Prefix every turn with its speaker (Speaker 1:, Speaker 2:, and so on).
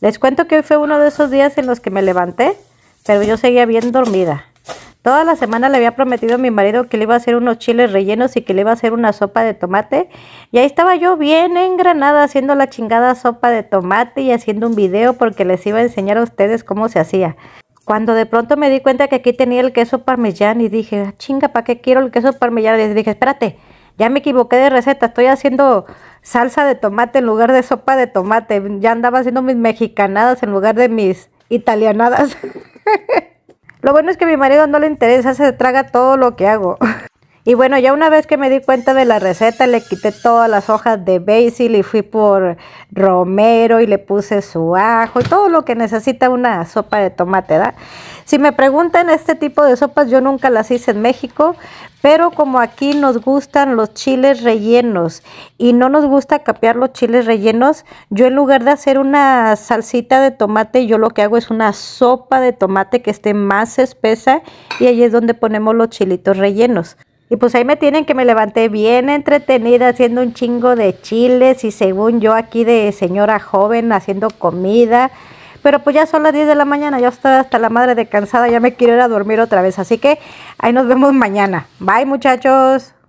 Speaker 1: Les cuento que hoy fue uno de esos días en los que me levanté, pero yo seguía bien dormida. Toda la semana le había prometido a mi marido que le iba a hacer unos chiles rellenos y que le iba a hacer una sopa de tomate. Y ahí estaba yo bien engranada haciendo la chingada sopa de tomate y haciendo un video porque les iba a enseñar a ustedes cómo se hacía. Cuando de pronto me di cuenta que aquí tenía el queso parmellán y dije, ah, chinga, ¿para qué quiero el queso parmellán? Y les dije, espérate, ya me equivoqué de receta, estoy haciendo salsa de tomate en lugar de sopa de tomate. Ya andaba haciendo mis mexicanadas en lugar de mis italianadas. lo bueno es que a mi marido no le interesa, se traga todo lo que hago. y bueno, ya una vez que me di cuenta de la receta, le quité todas las hojas de basil y fui por romero y le puse su ajo y todo lo que necesita una sopa de tomate, ¿verdad? Si me preguntan este tipo de sopas, yo nunca las hice en México, pero como aquí nos gustan los chiles rellenos y no nos gusta capear los chiles rellenos, yo en lugar de hacer una salsita de tomate, yo lo que hago es una sopa de tomate que esté más espesa y ahí es donde ponemos los chilitos rellenos. Y pues ahí me tienen que me levanté bien entretenida haciendo un chingo de chiles y según yo aquí de señora joven haciendo comida. Pero pues ya son las 10 de la mañana, ya estoy hasta la madre de cansada, ya me quiero ir a dormir otra vez. Así que ahí nos vemos mañana. Bye muchachos.